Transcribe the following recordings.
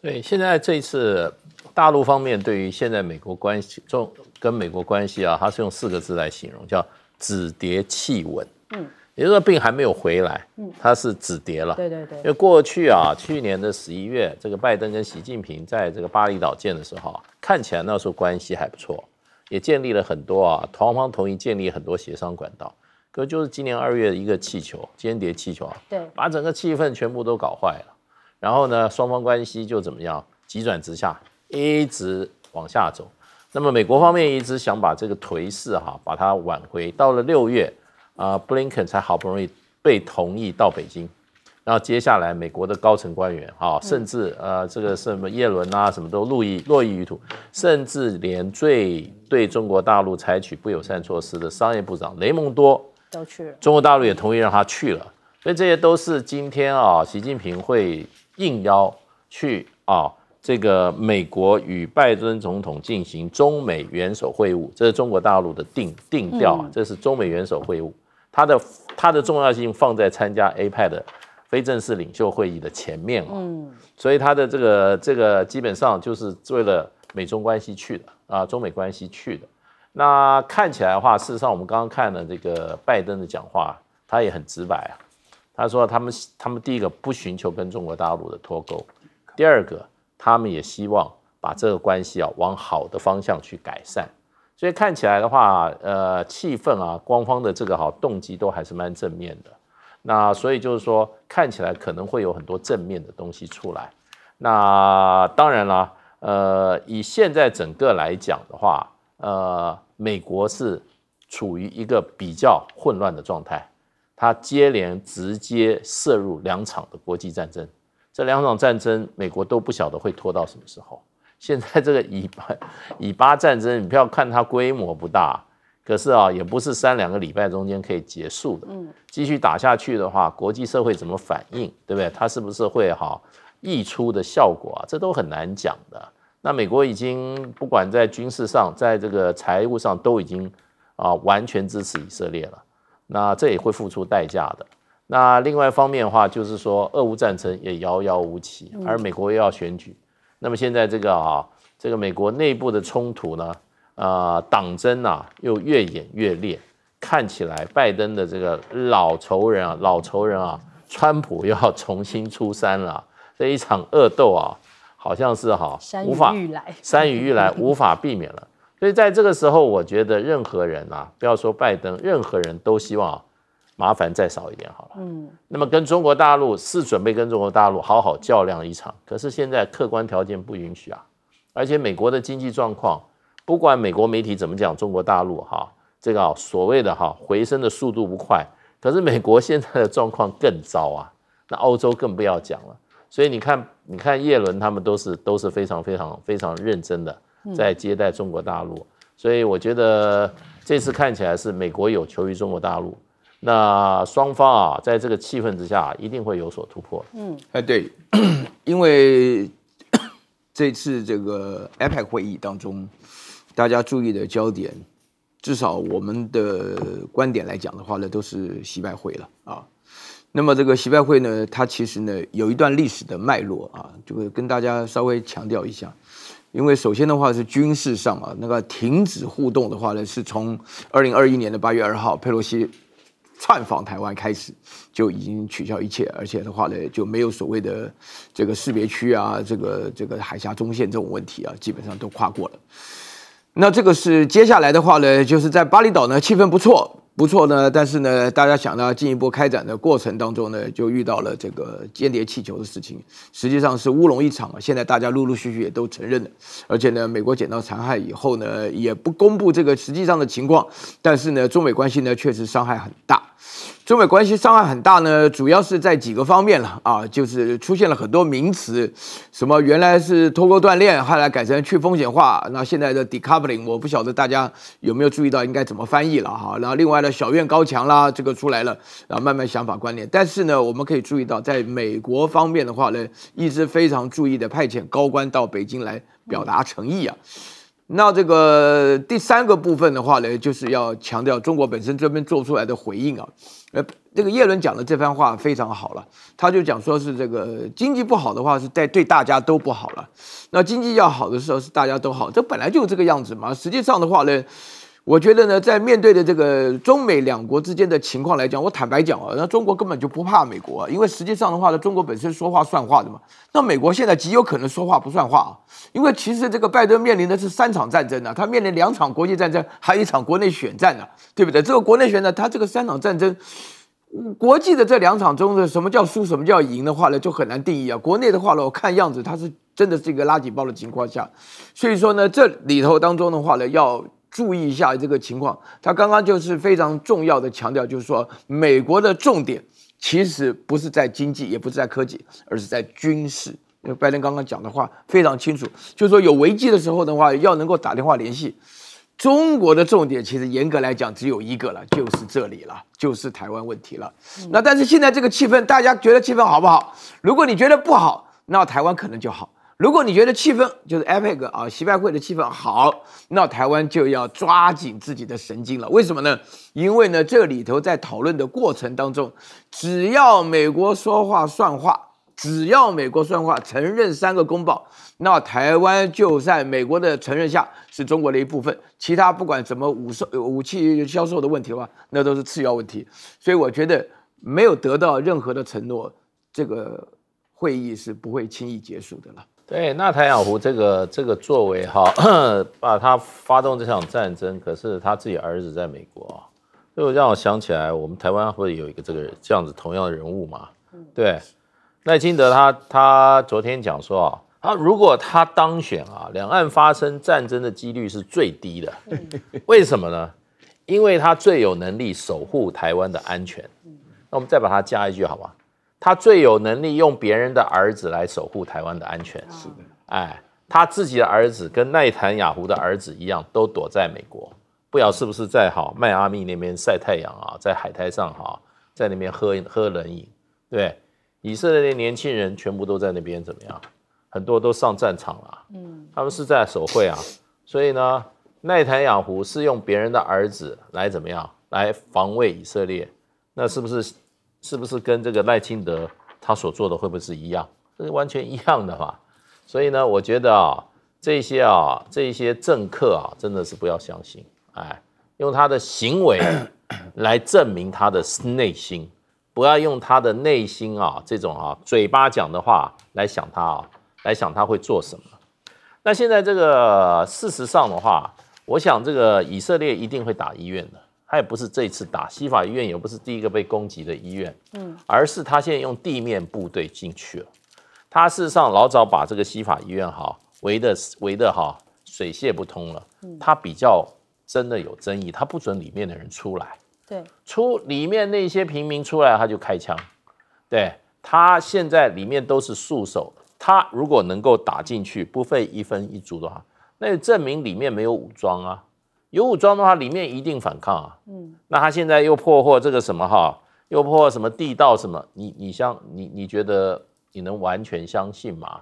对，现在这一次大陆方面对于现在美国关系中跟美国关系啊，它是用四个字来形容，叫止跌企稳。嗯，也就是说，病还没有回来。嗯，它是止跌了。对对对。因为过去啊，去年的十一月，这个拜登跟习近平在这个巴厘岛建的时候，看起来那时候关系还不错，也建立了很多啊，双方同意建立很多协商管道。可就是今年二月一个气球，间谍气球啊，对，把整个气氛全部都搞坏了。然后呢，双方关系就怎么样急转直下，一直往下走。那么美国方面一直想把这个颓势哈，把它挽回。到了六月，啊，布林肯才好不容易被同意到北京。然后接下来，美国的高层官员啊，甚至呃，这个什么耶伦啊，什么都路易落易于途，甚至连最对中国大陆采取不友善措施的商业部长雷蒙多都去了。中国大陆也同意让他去了。所以这些都是今天啊，习近平会。应邀去啊，这个美国与拜登总统进行中美元首会晤，这是中国大陆的定定调啊，这是中美元首会晤，它的它的重要性放在参加 A 派的非正式领袖会议的前面啊，所以它的这个这个基本上就是为了美中关系去的啊，中美关系去的。那看起来的话，事实上我们刚刚看了这个拜登的讲话，他也很直白啊。他说：“他们，他们第一个不寻求跟中国大陆的脱钩，第二个，他们也希望把这个关系啊往好的方向去改善。所以看起来的话，呃，气氛啊，官方的这个好动机都还是蛮正面的。那所以就是说，看起来可能会有很多正面的东西出来。那当然了，呃，以现在整个来讲的话，呃，美国是处于一个比较混乱的状态。”他接连直接涉入两场的国际战争，这两场战争美国都不晓得会拖到什么时候。现在这个以巴 以巴战争，你不要看它规模不大，可是啊，也不是三两个礼拜中间可以结束的。继续打下去的话，国际社会怎么反应，对不对？它是不是会哈溢出的效果啊？这都很难讲的。那美国已经不管在军事上，在这个财务上都已经啊完全支持以色列了。那这也会付出代价的。那另外一方面的话，就是说俄乌战争也遥遥无期，而美国又要选举。那么现在这个啊，这个美国内部的冲突呢，呃，党争啊又越演越烈。看起来拜登的这个老仇人啊，老仇人啊，川普又要重新出山了。这一场恶斗啊，好像是哈，无法雨来，山雨欲来，无法避免了。所以在这个时候，我觉得任何人啊，不要说拜登，任何人都希望麻烦再少一点好了。嗯，那么跟中国大陆是准备跟中国大陆好好较量一场，可是现在客观条件不允许啊，而且美国的经济状况，不管美国媒体怎么讲，中国大陆哈，这个所谓的哈回升的速度不快，可是美国现在的状况更糟啊，那欧洲更不要讲了。所以你看，你看叶伦他们都是都是非常非常非常认真的。在接待中国大陆，所以我觉得这次看起来是美国有求于中国大陆。那双方啊，在这个气氛之下，一定会有所突破。嗯，哎，对，因为 这次这个 IPAC 会议当中，大家注意的焦点，至少我们的观点来讲的话呢，都是习拜会了啊。那么这个习拜会呢，它其实呢有一段历史的脉络啊，就是跟大家稍微强调一下。因为首先的话是军事上啊，那个停止互动的话呢，是从二零二一年的八月二号佩洛西窜访台湾开始就已经取消一切，而且的话呢就没有所谓的这个识别区啊，这个这个海峡中线这种问题啊，基本上都跨过了。那这个是接下来的话呢，就是在巴厘岛呢气氛不错。不错呢，但是呢，大家想到进一步开展的过程当中呢，就遇到了这个间谍气球的事情，实际上是乌龙一场啊。现在大家陆陆续续也都承认了，而且呢，美国捡到残骸以后呢，也不公布这个实际上的情况，但是呢，中美关系呢确实伤害很大。中美关系伤害很大呢，主要是在几个方面了啊，就是出现了很多名词，什么原来是脱钩断炼，后来改成去风险化，那现在的 decoupling，我不晓得大家有没有注意到应该怎么翻译了哈，然后另外呢。小院高墙啦，这个出来了，然后慢慢想法观念。但是呢，我们可以注意到，在美国方面的话呢，一直非常注意的派遣高官到北京来表达诚意啊。那这个第三个部分的话呢，就是要强调中国本身这边做出来的回应啊。呃，这个叶伦讲的这番话非常好了，他就讲说是这个经济不好的话是带对大家都不好了，那经济要好的时候是大家都好，这本来就这个样子嘛。实际上的话呢。我觉得呢，在面对的这个中美两国之间的情况来讲，我坦白讲啊，那中国根本就不怕美国，啊，因为实际上的话呢，中国本身说话算话的嘛。那美国现在极有可能说话不算话啊，因为其实这个拜登面临的是三场战争呢，他面临两场国际战争，还有一场国内选战呢，对不对？这个国内选战，他这个三场战争，国际的这两场中的什么叫输，什么叫赢的话呢，就很难定义啊。国内的话呢，我看样子他是真的是一个垃圾包的情况下，所以说呢，这里头当中的话呢，要。注意一下这个情况，他刚刚就是非常重要的强调，就是说美国的重点其实不是在经济，也不是在科技，而是在军事。因为拜登刚刚讲的话非常清楚，就是说有危机的时候的话，要能够打电话联系。中国的重点其实严格来讲只有一个了，就是这里了，就是台湾问题了。那但是现在这个气氛，大家觉得气氛好不好？如果你觉得不好，那台湾可能就好。如果你觉得气氛就是 a p e c 啊，习拜会的气氛好，那台湾就要抓紧自己的神经了。为什么呢？因为呢，这里头在讨论的过程当中，只要美国说话算话，只要美国算话承认三个公报，那台湾就在美国的承认下是中国的一部分。其他不管怎么武售武器销售的问题的话，那都是次要问题。所以我觉得没有得到任何的承诺，这个会议是不会轻易结束的了。对，那台雅湖这个这个作为哈，把他发动这场战争，可是他自己儿子在美国啊，就让我想起来，我们台湾会有一个这个这样子同样的人物嘛？对，赖清德他他昨天讲说啊，他如果他当选啊，两岸发生战争的几率是最低的，为什么呢？因为他最有能力守护台湾的安全。那我们再把它加一句好好？他最有能力用别人的儿子来守护台湾的安全，是的，哎，他自己的儿子跟奈坦雅胡的儿子一样，都躲在美国，不晓是不是在好迈阿密那边晒太阳啊，在海滩上啊，在那边喝喝冷饮，对以色列的年轻人全部都在那边怎么样？很多都上战场了，嗯，他们是在手绘啊，所以呢，奈坦雅胡是用别人的儿子来怎么样来防卫以色列？那是不是？是不是跟这个赖清德他所做的会不会是一样？这是完全一样的嘛？所以呢，我觉得啊，这些啊，这些政客啊，真的是不要相信，哎，用他的行为来证明他的内心，不要用他的内心啊，这种啊嘴巴讲的话来想他啊，来想他会做什么。那现在这个事实上的话，我想这个以色列一定会打医院的。他也不是这次打西法医院，也不是第一个被攻击的医院，嗯，而是他现在用地面部队进去了。他事实上老早把这个西法医院哈围的围的哈水泄不通了。他比较真的有争议，他不准里面的人出来，对，出里面那些平民出来他就开枪，对他现在里面都是束手，他如果能够打进去不费一分一卒的话，那就证明里面没有武装啊。有武装的话，里面一定反抗啊。嗯，那他现在又破获这个什么哈，又破什么地道什么？你你相你你觉得你能完全相信吗？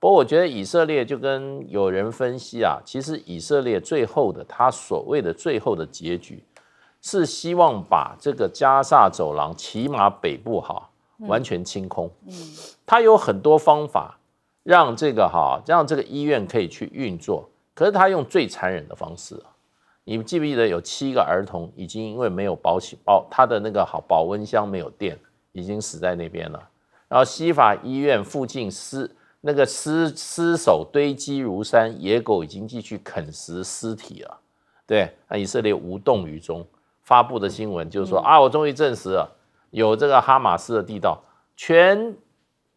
不过我觉得以色列就跟有人分析啊，其实以色列最后的他所谓的最后的结局，是希望把这个加萨走廊起码北部哈完全清空。嗯，他有很多方法让这个哈让这个医院可以去运作，可是他用最残忍的方式。你们记不记得有七个儿童已经因为没有保险保他的那个好保温箱没有电，已经死在那边了。然后西法医院附近尸那个尸尸首堆积如山，野狗已经继续啃食尸体了。对，那以色列无动于衷，发布的新闻就是说啊，我终于证实了有这个哈马斯的地道，全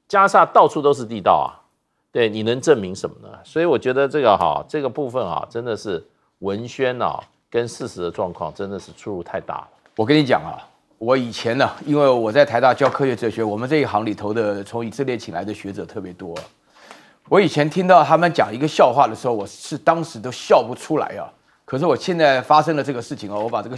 加沙到处都是地道啊。对，你能证明什么呢？所以我觉得这个哈这个部分啊，真的是。文宣呐，跟事实的状况真的是出入太大了。我跟你讲啊，我以前呢，因为我在台大教科学哲学，我们这一行里头的从以色列请来的学者特别多。我以前听到他们讲一个笑话的时候，我是当时都笑不出来啊。可是我现在发生了这个事情啊，我把这个，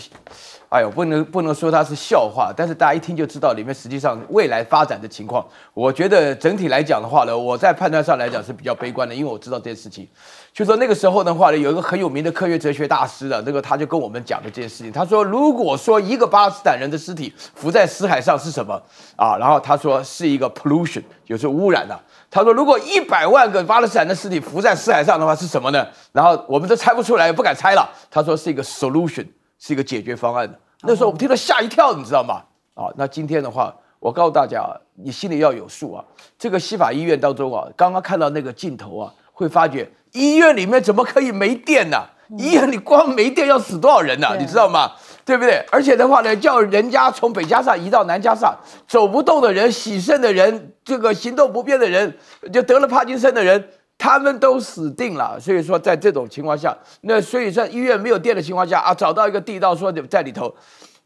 哎呦，不能不能说它是笑话，但是大家一听就知道里面实际上未来发展的情况。我觉得整体来讲的话呢，我在判断上来讲是比较悲观的，因为我知道这件事情。就说那个时候的话呢，有一个很有名的科学哲学大师的，那个他就跟我们讲了这件事情。他说，如果说一个巴勒斯坦人的尸体浮在死海上是什么啊？然后他说是一个 pollution，就是污染的。他说，如果一百万个巴勒斯坦的尸体浮在死海上的话，是什么呢？然后我们都猜不出来，不敢猜了。他说是一个 solution，是一个解决方案的。那时候我们听了吓一跳，你知道吗？啊，那今天的话，我告诉大家，你心里要有数啊。这个西法医院当中啊，刚刚看到那个镜头啊。会发觉医院里面怎么可以没电呢？医院里光没电要死多少人呢？你知道吗？对不对？而且的话呢，叫人家从北加萨移到南加萨，走不动的人、洗肾的人、这个行动不便的人，就得了帕金森的人，他们都死定了。所以说，在这种情况下，那所以在医院没有电的情况下啊，找到一个地道，说在里头，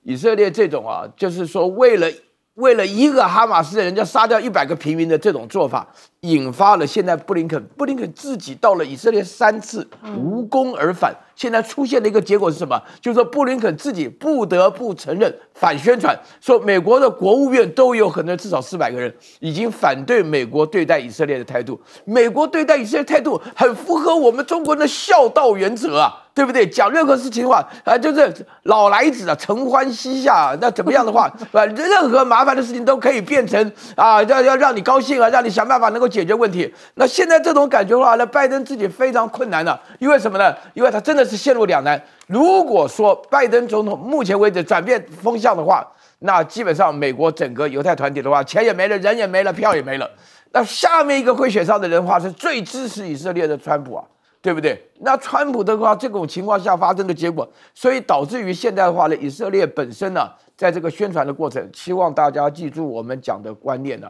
以色列这种啊，就是说为了为了一个哈马斯的人家杀掉一百个平民的这种做法。引发了现在布林肯，布林肯自己到了以色列三次，无功而返。现在出现的一个结果是什么？就是说布林肯自己不得不承认，反宣传说美国的国务院都有很多至少四百个人已经反对美国对待以色列的态度。美国对待以色列态度很符合我们中国人的孝道原则啊，对不对？讲任何事情的话啊，就是老来子啊，承欢膝下，那怎么样的话，任何麻烦的事情都可以变成啊，要要让你高兴啊，让你想办法能够。解决问题。那现在这种感觉的话，那拜登自己非常困难的，因为什么呢？因为他真的是陷入两难。如果说拜登总统目前为止转变风向的话，那基本上美国整个犹太团体的话，钱也没了，人也没了，票也没了。那下面一个会选上的人，话是最支持以色列的川普啊，对不对？那川普的话，这种情况下发生的结果，所以导致于现在的话呢，以色列本身呢，在这个宣传的过程，希望大家记住我们讲的观念呢。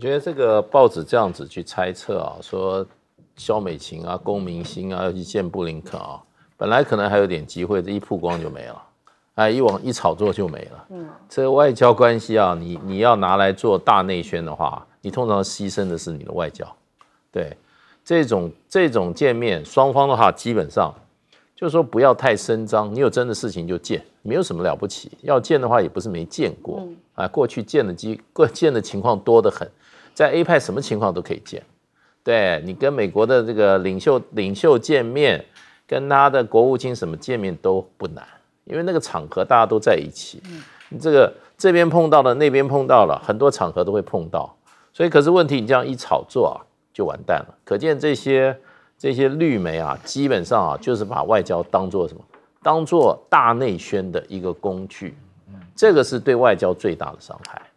我觉得这个报纸这样子去猜测啊，说肖美琴啊、龚明鑫啊要去见布林肯啊，本来可能还有点机会，一曝光就没了，哎，一往一炒作就没了。嗯，这外交关系啊，你你要拿来做大内宣的话，你通常牺牲的是你的外交。对，这种这种见面，双方的话基本上就是说不要太声张，你有真的事情就见，没有什么了不起。要见的话也不是没见过，啊，过去见的机见的情况多得很。在 A 派什么情况都可以见，对你跟美国的这个领袖领袖见面，跟他的国务卿什么见面都不难，因为那个场合大家都在一起，你这个这边碰到了，那边碰到了，很多场合都会碰到。所以，可是问题你这样一炒作啊，就完蛋了。可见这些这些绿媒啊，基本上啊，就是把外交当做什么？当做大内宣的一个工具，这个是对外交最大的伤害。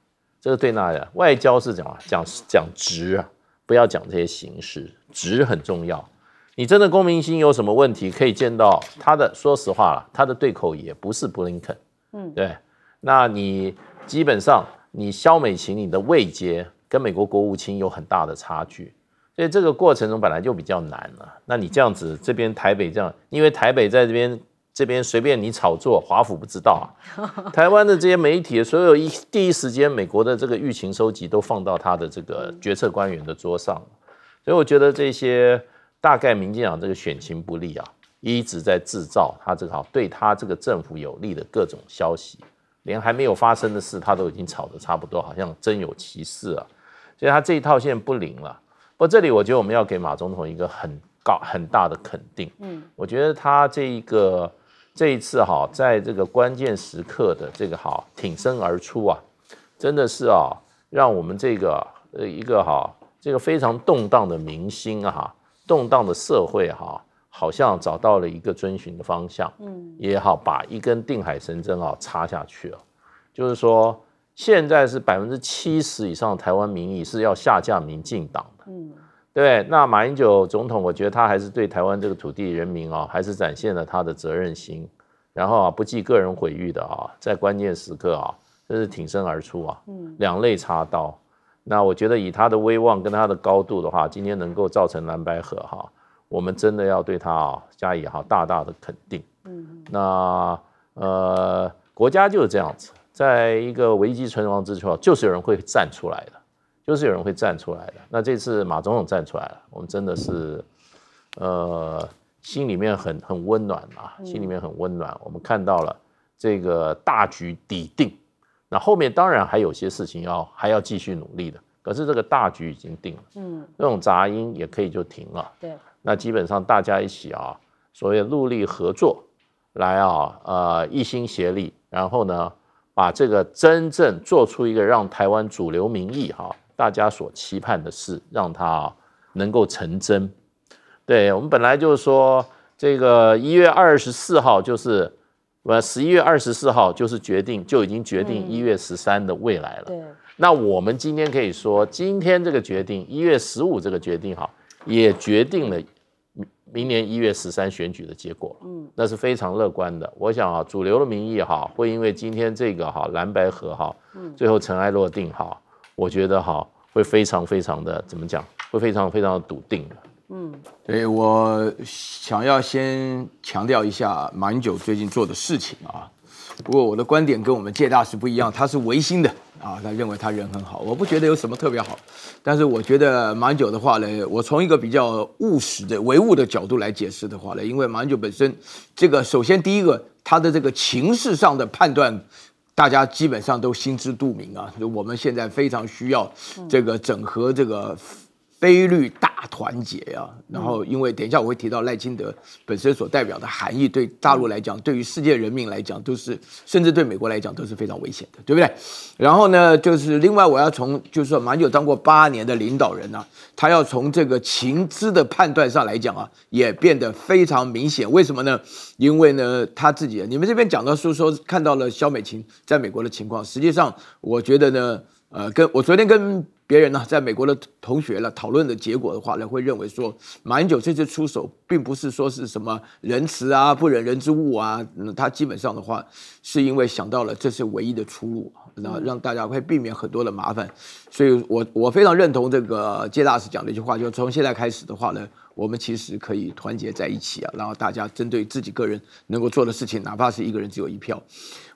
这个对那的外交是讲啊讲讲直啊，不要讲这些形式，直很重要。你真的公民心有什么问题？可以见到他的，说实话了，他的对口也不是布林肯，嗯，对。那你基本上你肖美琴你的位阶跟美国国务卿有很大的差距，所以这个过程中本来就比较难了。那你这样子这边台北这样，因为台北在这边。这边随便你炒作，华府不知道啊。台湾的这些媒体所有一第一时间，美国的这个疫情收集都放到他的这个决策官员的桌上，所以我觉得这些大概民进党这个选情不利啊，一直在制造他这个对他这个政府有利的各种消息，连还没有发生的事，他都已经炒的差不多，好像真有其事啊。所以他这一套现在不灵了。不过这里我觉得我们要给马总统一个很高很大的肯定，嗯，我觉得他这一个。这一次哈，在这个关键时刻的这个哈挺身而出啊，真的是啊，让我们这个呃一个哈这个非常动荡的民心啊，动荡的社会哈，好像找到了一个遵循的方向，嗯，也好把一根定海神针啊插下去了。就是说，现在是百分之七十以上台湾民意是要下架民进党的，嗯。对，那马英九总统，我觉得他还是对台湾这个土地人民啊，还是展现了他的责任心，然后啊，不计个人毁誉的啊，在关键时刻啊，真是挺身而出啊，嗯，两肋插刀。那我觉得以他的威望跟他的高度的话，今天能够造成蓝白合哈，我们真的要对他啊加以哈大大的肯定。嗯，那呃，国家就是这样子，在一个危机存亡之处，就是有人会站出来的。都是有人会站出来的。那这次马总统站出来了，我们真的是，呃，心里面很很温暖啊，心里面很温暖。我们看到了这个大局底定，那后面当然还有些事情要还要继续努力的。可是这个大局已经定了，嗯，那种杂音也可以就停了。对，那基本上大家一起啊，所谓陆力合作，来啊，呃，一心协力，然后呢，把这个真正做出一个让台湾主流民意哈。大家所期盼的事，让它能够成真。对我们本来就是说，这个一月二十四号就是，呃，十一月二十四号就是决定，就已经决定一月十三的未来了。对，那我们今天可以说，今天这个决定，一月十五这个决定哈，也决定了明明年一月十三选举的结果。嗯，那是非常乐观的。我想啊，主流的民意哈，会因为今天这个哈蓝白河哈，最后尘埃落定哈。我觉得好会非常非常的怎么讲？会非常非常的笃定的。嗯，对我想要先强调一下马英九最近做的事情啊。不过我的观点跟我们界大师不一样，他是唯心的啊。他认为他人很好，我不觉得有什么特别好。但是我觉得马英九的话呢，我从一个比较务实的唯物的角度来解释的话呢，因为马英九本身这个首先第一个他的这个情势上的判断。大家基本上都心知肚明啊，我们现在非常需要这个整合这个。非绿大团结啊。然后因为等一下我会提到赖清德本身所代表的含义，对大陆来讲，对于世界人民来讲，都是甚至对美国来讲都是非常危险的，对不对？然后呢，就是另外我要从就是说，马英九当过八年的领导人呢，他要从这个情知的判断上来讲啊，也变得非常明显。为什么呢？因为呢，他自己你们这边讲到是说看到了肖美琴在美国的情况，实际上我觉得呢，呃，跟我昨天跟。别人呢，在美国的同学了讨论的结果的话呢，会认为说，马英九这次出手，并不是说是什么仁慈啊、不忍人之物啊，他基本上的话，是因为想到了这是唯一的出路，那让大家会避免很多的麻烦，所以我我非常认同这个杰大使讲的一句话，就从现在开始的话呢。我们其实可以团结在一起啊，然后大家针对自己个人能够做的事情，哪怕是一个人只有一票，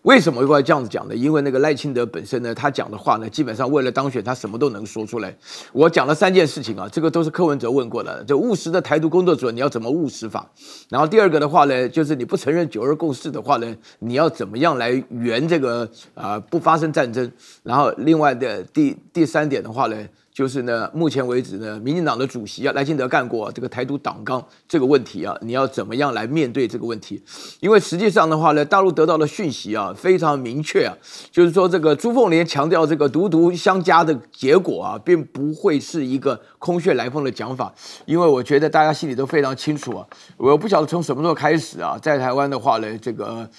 为什么会这样子讲呢？因为那个赖清德本身呢，他讲的话呢，基本上为了当选，他什么都能说出来。我讲了三件事情啊，这个都是柯文哲问过的。就务实的台独工作者，你要怎么务实法？然后第二个的话呢，就是你不承认九二共识的话呢，你要怎么样来圆这个啊不发生战争？然后另外的第第三点的话呢？就是呢，目前为止呢，民进党的主席啊，赖清德干过这个台独党纲这个问题啊，你要怎么样来面对这个问题？因为实际上的话呢，大陆得到的讯息啊，非常明确啊，就是说这个朱凤莲强调这个独独相加的结果啊，并不会是一个空穴来风的讲法，因为我觉得大家心里都非常清楚啊，我不晓得从什么时候开始啊，在台湾的话呢，这个。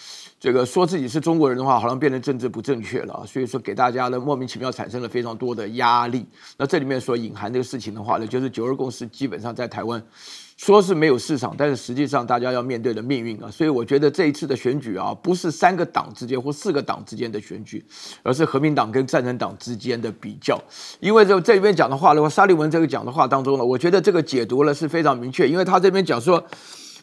这个说自己是中国人的话，好像变得政治不正确了啊，所以说给大家呢莫名其妙产生了非常多的压力。那这里面所隐含这个事情的话呢，就是九二共识基本上在台湾说是没有市场，但是实际上大家要面对的命运啊。所以我觉得这一次的选举啊，不是三个党之间或四个党之间的选举，而是和平党跟赞成党之间的比较。因为这这里面讲的话呢，沙利文这个讲的话当中呢，我觉得这个解读呢是非常明确，因为他这边讲说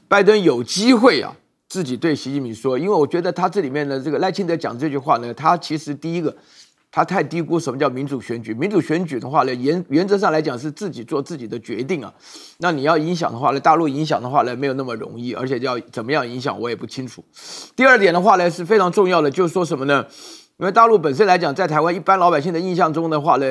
拜登有机会啊。自己对习近平说，因为我觉得他这里面呢，这个赖清德讲这句话呢，他其实第一个，他太低估什么叫民主选举。民主选举的话呢，原原则上来讲是自己做自己的决定啊。那你要影响的话呢，大陆影响的话呢，没有那么容易，而且要怎么样影响我也不清楚。第二点的话呢，是非常重要的，就是说什么呢？因为大陆本身来讲，在台湾一般老百姓的印象中的话呢，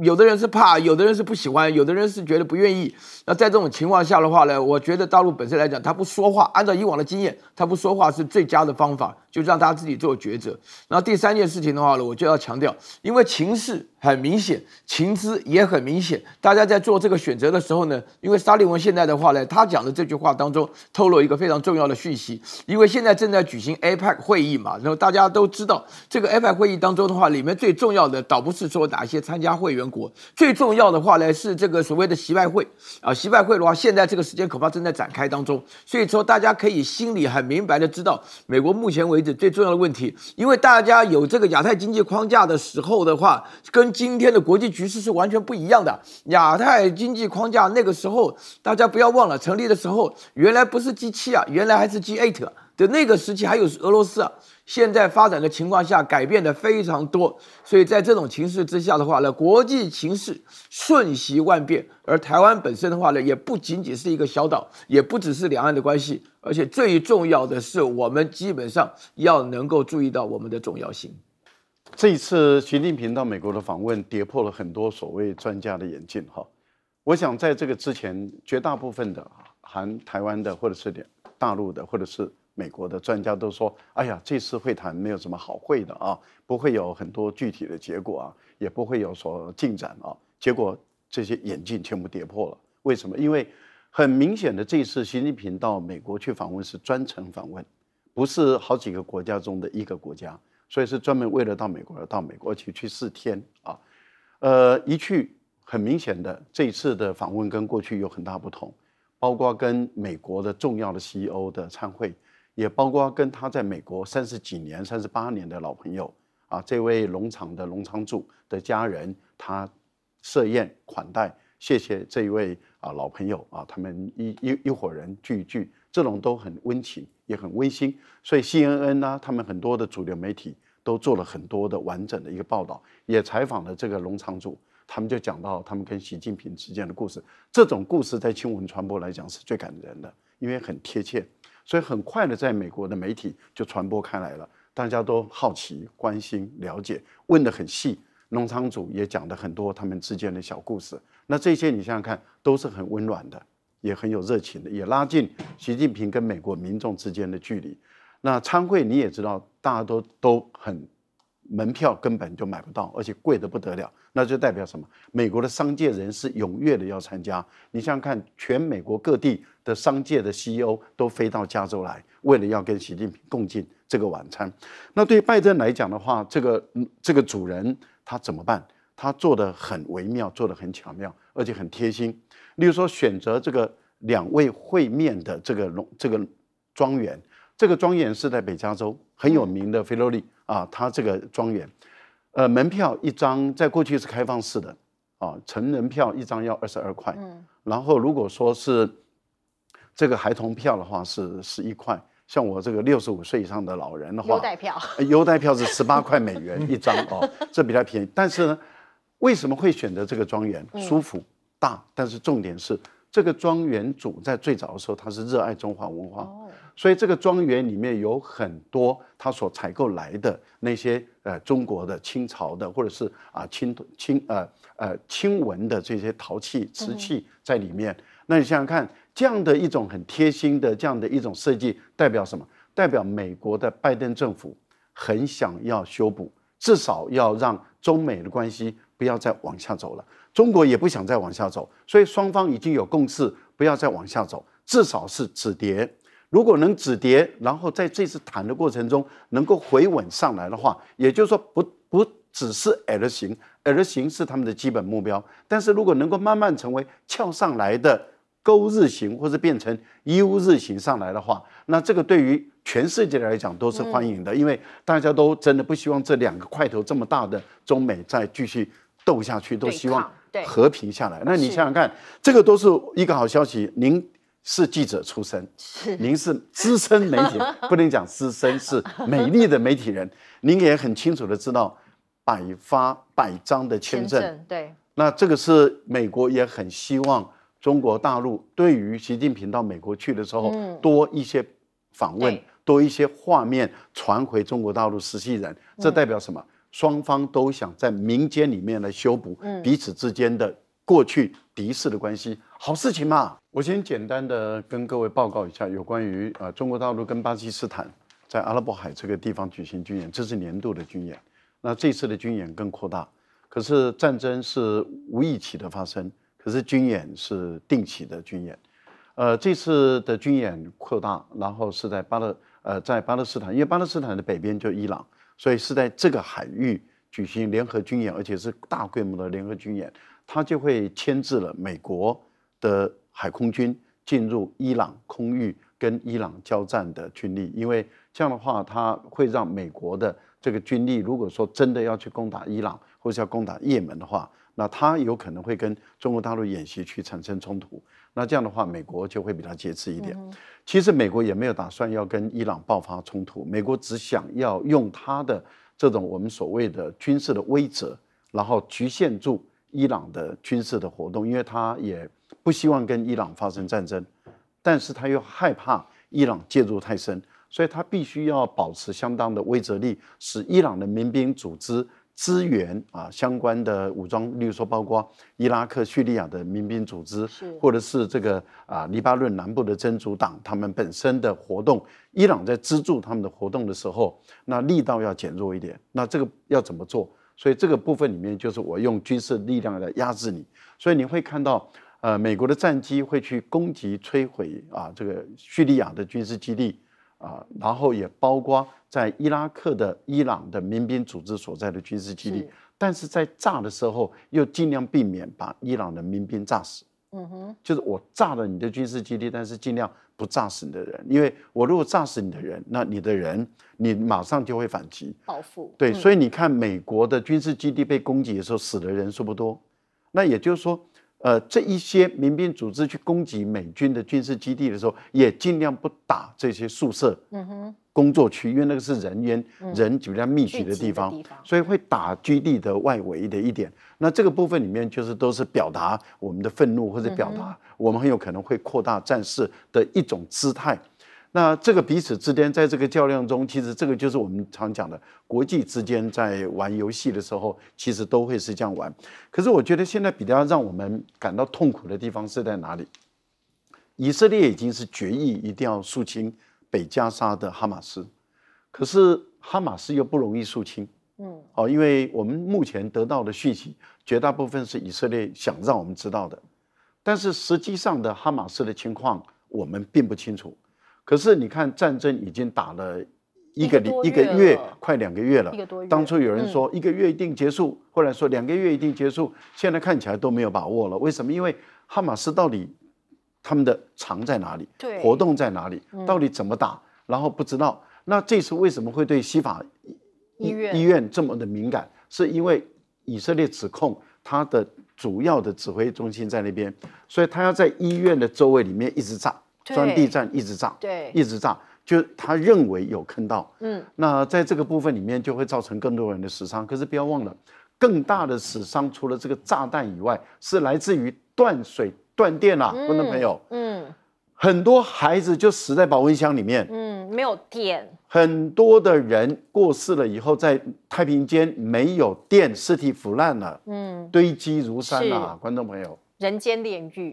有的人是怕，有的人是不喜欢，有的人是觉得不愿意。那在这种情况下的话呢，我觉得大陆本身来讲，他不说话，按照以往的经验，他不说话是最佳的方法。就让他自己做抉择。然后第三件事情的话呢，我就要强调，因为情势很明显，情资也很明显。大家在做这个选择的时候呢，因为沙利文现在的话呢，他讲的这句话当中透露一个非常重要的讯息。因为现在正在举行 APEC 会议嘛，然后大家都知道，这个 APEC 会议当中的话，里面最重要的倒不是说哪一些参加会员国，最重要的话呢是这个所谓的习外会啊。习外会的话，现在这个时间恐怕正在展开当中，所以说大家可以心里很明白的知道，美国目前为止。最重要的问题，因为大家有这个亚太经济框架的时候的话，跟今天的国际局势是完全不一样的。亚太经济框架那个时候，大家不要忘了成立的时候，原来不是 g 七啊，原来还是 g eight 的那个时期，还有俄罗斯啊。现在发展的情况下，改变的非常多，所以在这种情势之下的话呢，国际形势瞬息万变，而台湾本身的话呢，也不仅仅是一个小岛，也不只是两岸的关系，而且最重要的是，我们基本上要能够注意到我们的重要性。这一次习近平到美国的访问，跌破了很多所谓专家的眼镜哈。我想在这个之前，绝大部分的含台湾的或者是点大陆的或者是。美国的专家都说：“哎呀，这次会谈没有什么好会的啊，不会有很多具体的结果啊，也不会有所进展啊。”结果这些眼镜全部跌破了。为什么？因为很明显的，这次习近平到美国去访问是专程访问，不是好几个国家中的一个国家，所以是专门为了到美国而到美国，而且去四天啊。呃，一去很明显的，这一次的访问跟过去有很大不同，包括跟美国的重要的 CEO 的参会。也包括跟他在美国三十几年、三十八年的老朋友啊，这位农场的农场主的家人，他设宴款待，谢谢这一位啊老朋友啊，他们一一一伙人聚一聚，这种都很温情，也很温馨。所以 C N N 啊，他们很多的主流媒体都做了很多的完整的一个报道，也采访了这个农场主，他们就讲到他们跟习近平之间的故事。这种故事在新闻传播来讲是最感人的，因为很贴切。所以很快的，在美国的媒体就传播开来了，大家都好奇、关心、了解，问得很细。农场主也讲的很多他们之间的小故事。那这些你想想看，都是很温暖的，也很有热情的，也拉近习近平跟美国民众之间的距离。那参会你也知道，大家都都很，门票根本就买不到，而且贵的不得了。那就代表什么？美国的商界人士踊跃的要参加。你想想看，全美国各地。的商界的 CEO 都飞到加州来，为了要跟习近平共进这个晚餐。那对拜登来讲的话，这个这个主人他怎么办？他做的很微妙，做的很巧妙，而且很贴心。例如说，选择这个两位会面的这个龙这个庄园，这个庄园是在北加州很有名的菲洛利啊，他这个庄园，呃，门票一张在过去是开放式的啊，成人票一张要二十二块，然后如果说是这个孩童票的话是是一块，像我这个六十五岁以上的老人的话，优待票，优待票是十八块美元一张 哦，这比较便宜。但是呢，为什么会选择这个庄园？舒服，大，但是重点是这个庄园主在最早的时候他是热爱中华文化，所以这个庄园里面有很多他所采购来的那些呃中国的清朝的或者是啊清清呃呃清文的这些陶器瓷器在里面。那你想想看。这样的一种很贴心的这样的一种设计代表什么？代表美国的拜登政府很想要修补，至少要让中美的关系不要再往下走了。中国也不想再往下走，所以双方已经有共识，不要再往下走，至少是止跌。如果能止跌，然后在这次谈的过程中能够回稳上来的话，也就是说不不只是 L 型，L 型是他们的基本目标，但是如果能够慢慢成为翘上来的。勾日行，或是变成 U 日行上来的话，那这个对于全世界来讲都是欢迎的，因为大家都真的不希望这两个块头这么大的中美再继续斗下去，都希望和平下来。那你想想看，这个都是一个好消息。您是记者出身，是您是资深媒体，不能讲资深，是美丽的媒体人。您也很清楚的知道，百发百张的签证，对。那这个是美国也很希望。中国大陆对于习近平到美国去的时候，多一些访问，多一些画面传回中国大陆实际人，这代表什么？双方都想在民间里面来修补彼此之间的过去敌视的关系，好事情嘛！我先简单的跟各位报告一下，有关于啊，中国大陆跟巴基斯坦在阿拉伯海这个地方举行军演，这是年度的军演。那这次的军演更扩大，可是战争是无意起的发生。可是军演是定期的军演，呃，这次的军演扩大，然后是在巴勒，呃，在巴勒斯坦，因为巴勒斯坦的北边就伊朗，所以是在这个海域举行联合军演，而且是大规模的联合军演，它就会牵制了美国的海空军进入伊朗空域跟伊朗交战的军力，因为这样的话，它会让美国的这个军力，如果说真的要去攻打伊朗或者要攻打也门的话。那他有可能会跟中国大陆演习去产生冲突，那这样的话，美国就会比较节制一点。其实美国也没有打算要跟伊朗爆发冲突，美国只想要用他的这种我们所谓的军事的威慑，然后局限住伊朗的军事的活动，因为他也不希望跟伊朗发生战争，但是他又害怕伊朗介入太深，所以他必须要保持相当的威慑力，使伊朗的民兵组织。支援啊，相关的武装，例如说包括伊拉克、叙利亚的民兵组织，或者是这个啊，黎巴嫩南部的真主党，他们本身的活动，伊朗在资助他们的活动的时候，那力道要减弱一点。那这个要怎么做？所以这个部分里面就是我用军事力量来压制你。所以你会看到，呃，美国的战机会去攻击、摧毁啊，这个叙利亚的军事基地。啊，然后也包括在伊拉克的伊朗的民兵组织所在的军事基地，但是在炸的时候又尽量避免把伊朗的民兵炸死。嗯哼，就是我炸了你的军事基地，但是尽量不炸死你的人，因为我如果炸死你的人，那你的人你马上就会反击报复。对，所以你看美国的军事基地被攻击的时候，死的人数不多，那也就是说。呃，这一些民兵组织去攻击美军的军事基地的时候，也尽量不打这些宿舍、工作区，因为那个是人员人比较密集的地方，所以会打基地的外围的一点。那这个部分里面，就是都是表达我们的愤怒，或者表达我们很有可能会扩大战事的一种姿态。那这个彼此之间在这个较量中，其实这个就是我们常讲的国际之间在玩游戏的时候，其实都会是这样玩。可是我觉得现在比较让我们感到痛苦的地方是在哪里？以色列已经是决议一定要肃清北加沙的哈马斯，可是哈马斯又不容易肃清。嗯，哦，因为我们目前得到的讯息绝大部分是以色列想让我们知道的，但是实际上的哈马斯的情况我们并不清楚。可是你看，战争已经打了一个礼一个月，快两个月了。当初有人说一个月一定结束，后来说两个月一定结束，现在看起来都没有把握了。为什么？因为哈马斯到底他们的藏在哪里？活动在哪里？到底怎么打？然后不知道。那这次为什么会对西法医医院这么的敏感？是因为以色列指控他的主要的指挥中心在那边，所以他要在医院的周围里面一直炸。钻地战一直炸，对，一直炸，就他认为有坑道。嗯，那在这个部分里面，就会造成更多人的死伤。可是不要忘了，更大的死伤除了这个炸弹以外，是来自于断水断电啊，观众朋友。嗯，很多孩子就死在保温箱里面。嗯，没有电。很多的人过世了以后，在太平间没有电，尸体腐烂了。嗯，堆积如山啊，观众朋友，人间炼狱。